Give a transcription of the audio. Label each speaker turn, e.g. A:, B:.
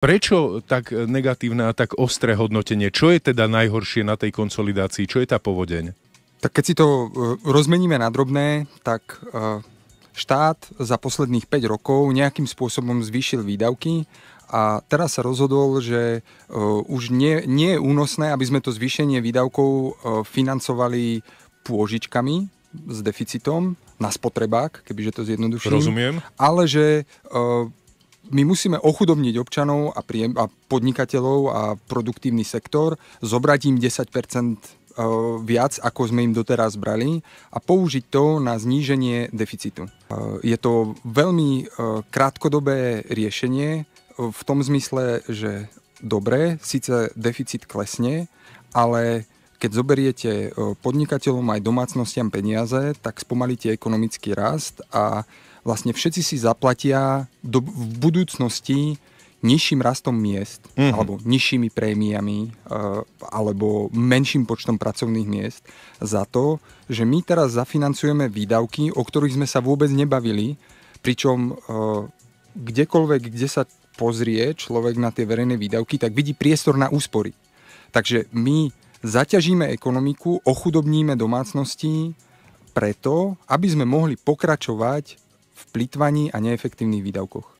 A: Prečo tak negatívne a tak ostré hodnotenie? Čo je teda najhoršie na tej konsolidácii?
B: Čo je tá povodeň? Tak keď si to e, rozmeníme na drobné, tak e, štát za posledných 5 rokov nejakým spôsobom zvýšil výdavky a teraz sa rozhodol, že e, už nie, nie je únosné, aby sme to zvýšenie výdavkov financovali pôžičkami s deficitom na spotrebák, kebyže to zjednoduším. Rozumiem. Ale že my musíme ochudobniť občanov a, príjem, a podnikateľov a produktívny sektor, zobrať im 10 e, viac, ako sme im doteraz brali a použiť to na zníženie deficitu. E, je to veľmi e, krátkodobé riešenie v tom zmysle, že dobre, síce deficit klesne, ale keď zoberiete e, podnikateľom aj domácnostiam peniaze, tak spomalíte ekonomický rast a vlastne všetci si zaplatia do, v budúcnosti nižším rastom miest mm-hmm. alebo nižšími prémiami e, alebo menším počtom pracovných miest za to, že my teraz zafinancujeme výdavky, o ktorých sme sa vôbec nebavili, pričom e, kdekoľvek, kde sa pozrie človek na tie verejné výdavky, tak vidí priestor na úspory. Takže my zaťažíme ekonomiku, ochudobníme domácnosti preto, aby sme mohli pokračovať v plitvaní a neefektívnych výdavkoch.